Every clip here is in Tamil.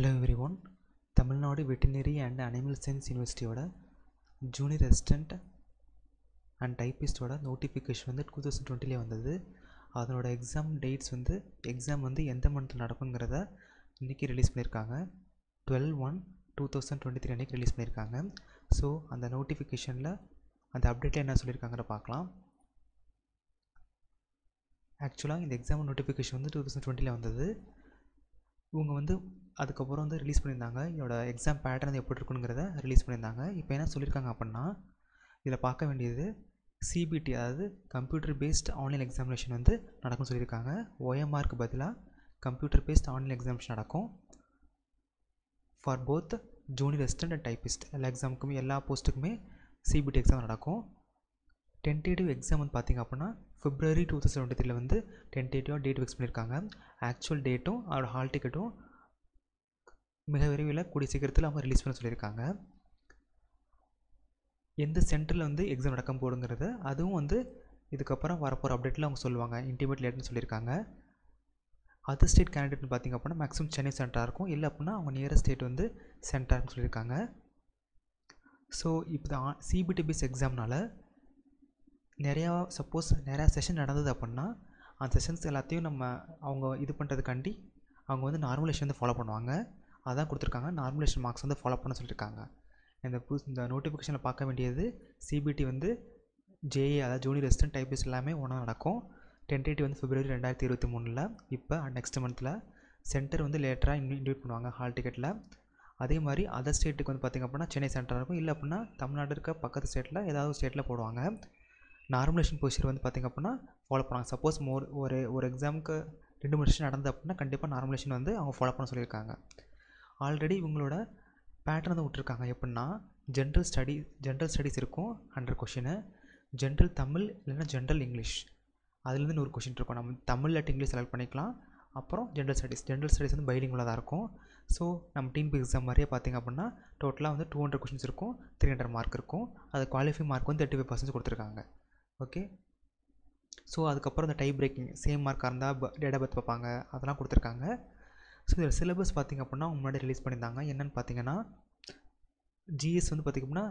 hello everyone Tamil Nadu veterinary and animal science யூனிவர்சிட்டியோட ஜூனியர் அசிஸ்டண்ட் அண்ட் டைப்பிஸ்டோட நோட்டிஃபிகேஷன் வந்து டூ தௌசண்ட் டுவெண்ட்டிலே வந்தது அதனோட எக்ஸாம் டேட்ஸ் வந்து எக்ஸாம் வந்து எந்த மந்தில் நடக்குங்கிறத இன்றைக்கி ரிலீஸ் பண்ணியிருக்காங்க twelve one two thousand twenty three அன்றைக்கி ரிலீஸ் பண்ணியிருக்காங்க ஸோ அந்த நோட்டிஃபிகேஷனில் அந்த அப்டேட்டில் என்ன சொல்லியிருக்காங்கிற பார்க்கலாம் ஆக்சுவலாக இந்த எக்ஸாம் நோட்டிஃபிகேஷன் வந்து டூ தௌசண்ட் டுவெண்ட்டியில் வந்தது இவங்க வந்து அதுக்கப்புறம் வந்து ரிலீஸ் பண்ணியிருந்தாங்க இதோட எக்ஸாம் பேட்டர்ன் எப்படி இருக்குங்கிறத ரிலீஸ் பண்ணியிருந்தாங்க இப்போ என்ன சொல்லியிருக்காங்க அப்படின்னா இதில் பார்க்க வேண்டியது சிபிடி அதாவது கம்ப்யூட்டர் பேஸ்ட் ஆன்லைன் எக்ஸாமினேஷன் வந்து நடக்கும்னு சொல்லியிருக்காங்க ஓஎம்ஆருக்கு பதிலாக கம்ப்யூட்டர் பேஸ்ட் ஆன்லைன் எக்ஸாமினேஷன் நடக்கும் for both junior assistant and typist எல்லா எக்ஸாமுக்குமே எல்லா போஸ்ட்டுக்குமே சிபிடி எக்ஸாம் நடக்கும் டென்டேட்டிவ் எக்ஸாம் வந்து பார்த்திங்க அப்படின்னா ஃபிப்ரவரி டூ தௌசண்ட் டுவெண்ட்டி த்ரீல வந்து டென்டேட்டிவாக டேட் ஃபிக்ஸ் பண்ணியிருக்காங்க ஆக்சுவல் டேட்டும் அதோட ஹால் டிக்கெட்டும் மிக விரைவில் கூடிய சீக்கிரத்தில் அவங்க ரிலீஸ் பண்ண சொல்லியிருக்காங்க எந்த சென்டரில் வந்து எக்ஸாம் நடக்க போடுங்கிறது அதுவும் வந்து இதுக்கப்புறம் வரப்போகிற அப்டேட்டில் அவங்க சொல்லுவாங்க இன்டிமேட் லேட்னு சொல்லியிருக்காங்க அதர் ஸ்டேட் கேண்டிடேட்னு பார்த்திங்க அப்படின்னா மேக்ஸிமம் சென்னை சென்டராக இருக்கும் இல்லை அப்படின்னா அவங்க நியரஸ்ட் ஸ்டேட் வந்து சென்டர்னு சொல்லியிருக்காங்க ஸோ இப்போ தான் சிபிடிபிஎஸ் எக்ஸாம்னால் நிறையா சப்போஸ் நிறையா செஷன் நடந்தது அப்படின்னா அந்த செஷன்ஸ் எல்லாத்தையும் நம்ம அவங்க இது பண்ணுறதுக்காண்டி அவங்க வந்து நார்மல் வந்து ஃபாலோ பண்ணுவாங்க அதான் கொடுத்துருக்காங்க நார்மலேஷன் மார்க்ஸ் வந்து ஃபாலோ பண்ண சொல்லியிருக்காங்க இந்த புது இந்த நோட்டிஃபிகேஷனில் பார்க்க வேண்டியது சிபிடி வந்து ஜேஏ அதாவது ஜூனியர் ரெசிடன்ட் டைப்பிஸ் எல்லாமே ஒன்றா நடக்கும் டென்டேட்டிவ் வந்து பிப்ரவரி ரெண்டாயிரத்தி இருபத்தி மூணில் இப்போ நெக்ஸ்ட் மந்தில் சென்டர் வந்து லேட்டராக இன்வைட் பண்ணுவாங்க ஹால் டிக்கெட்டில் அதே மாதிரி அதர் ஸ்டேட்டுக்கு வந்து பார்த்திங்க அப்படின்னா சென்னை சென்டராக இருக்கும் இல்லை அப்படின்னா தமிழ்நாடு இருக்க பக்கத்து ஸ்டேட்டில் ஏதாவது ஸ்டேட்டில் போடுவாங்க நார்மலேஷன் ப்ரொசீஜர் வந்து பார்த்திங்க அப்படின்னா ஃபாலோ பண்ணுவாங்க சப்போஸ் மோர் ஒரு ஒரு எக்ஸாமுக்கு ரெண்டு மூணு வருஷம் நடந்தது அப்படின்னா கண்டிப்பாக நார்மலேஷன் வந்து அவங்க ஃபாலோ பண்ண சொல்லியிருக்காங்க ஆல்ரெடி இவங்களோட பேட்டர்ன் தான் விட்ருக்காங்க எப்புடின்னா ஜென்ரல் ஸ்டடி ஜென்ரல் ஸ்டடீஸ் இருக்கும் ஹண்ட்ரட் கொஷினு ஜென்ரல் தமிழ் இல்லைன்னா ஜென்ரல் இங்கிலீஷ் அதுலேருந்து நூறு கொஷின் இருக்கும் நம்ம தமிழ் அட் இங்கிலீஷ் செலக்ட் பண்ணிக்கலாம் அப்புறம் ஜென்ரல் ஸ்டடீஸ் ஜென்ரல் ஸ்டடீஸ் வந்து பைலிங்குள்ள தான் இருக்கும் ஸோ நம்ம பி எக்ஸாம் மாதிரியே பார்த்திங்க அப்படின்னா டோட்டலாக வந்து டூ ஹண்ட்ரட் கொஷின்ஸ் இருக்கும் த்ரீ ஹண்ட்ரட் மார்க் இருக்கும் அது குவாலிஃபை மார்க் வந்து தேர்ட்டி ஃபைவ் பர்சன்ட் கொடுத்துருக்காங்க ஓகே ஸோ அதுக்கப்புறம் இந்த டை பிரேக்கிங் சேம் மார்க்காக இருந்தால் டேட் ஆஃப் பர்த் பார்ப்பாங்க அதெல்லாம் கொடுத்துருக்காங்க ஸோ இதில் சிலபஸ் பார்த்திங்க அப்படின்னா முன்னாடி ரிலீஸ் பண்ணியிருந்தாங்க என்னென்னு பார்த்திங்கன்னா ஜிஎஸ் வந்து பார்த்திங்க அப்படின்னா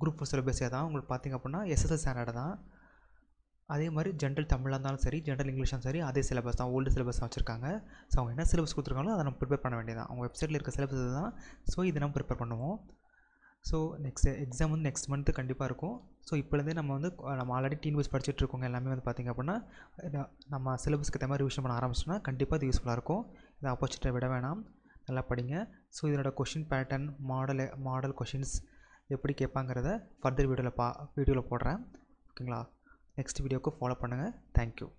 குரூப் ஃபோர் சிலபஸே தான் உங்களுக்கு பார்த்திங்க அப்படின்னா எஸ்எஸ்எஸ் ஸ்டாண்டர்ட் தான் அதே மாதிரி ஜென்ரல் தமிழாக இருந்தாலும் சரி ஜென்ரல் இங்கிலீஷும் சரி அதே சிலபஸ் தான் ஓல்டு சிலபஸ் தான் வச்சுருக்காங்க ஸோ அவங்க என்ன சிலபஸ் கொடுத்துருக்காங்களோ அதை நம்ம ப்ரிப்பேர் பண்ண வேண்டியதான் அவங்க வெப்சைட்டில் இருக்க சிலபஸ் தான் ஸோ இதை நம்ம ப்ரிப்பேர் பண்ணுவோம் ஸோ நெக்ஸ்ட் எக்ஸாம் வந்து நெக்ஸ்ட் மந்த்து கண்டிப்பாக இருக்கும் ஸோ இப்போலேருந்தே நம்ம வந்து நம்ம ஆல்ரெடி டீன் டிஎன்பிஎஸ்சி படிச்சிட்டுருக்கவங்க எல்லாமே வந்து பார்த்திங்க அப்படின்னா நம்ம சிலபஸ்க்கு ஏற்ற மாதிரி ரிவிஷன் பண்ண ஆரம்பிச்சோம்னா கண்டிப்பாக அது யூஸ்ஃபுல்லாக இருக்கும் இதை ஆப்போசிட்டை விட வேணாம் நல்லா படிங்க ஸோ இதோட question pattern model model questions எப்படி கேட்பாங்கிறத ஃபர்தர் வீடியோவில் பா வீடியோவில் போடுறேன் ஓகேங்களா நெக்ஸ்ட் வீடியோவுக்கு ஃபாலோ பண்ணுங்கள் தேங்க்யூ